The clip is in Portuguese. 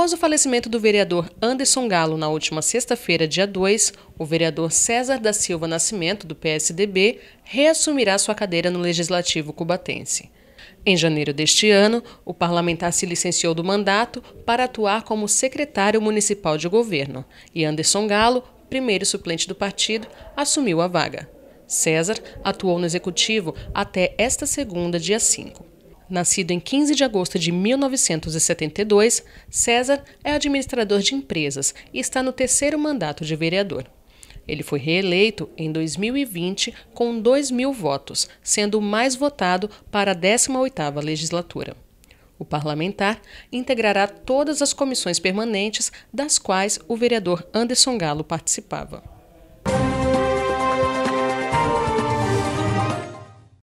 Após o falecimento do vereador Anderson Galo na última sexta-feira, dia 2, o vereador César da Silva Nascimento, do PSDB, reassumirá sua cadeira no Legislativo Cubatense. Em janeiro deste ano, o parlamentar se licenciou do mandato para atuar como secretário municipal de governo e Anderson Galo, primeiro suplente do partido, assumiu a vaga. César atuou no executivo até esta segunda, dia 5 nascido em 15 de agosto de 1972, César é administrador de empresas e está no terceiro mandato de vereador. Ele foi reeleito em 2020 com 2 mil votos, sendo o mais votado para a 18ª legislatura. O parlamentar integrará todas as comissões permanentes das quais o vereador Anderson Galo participava.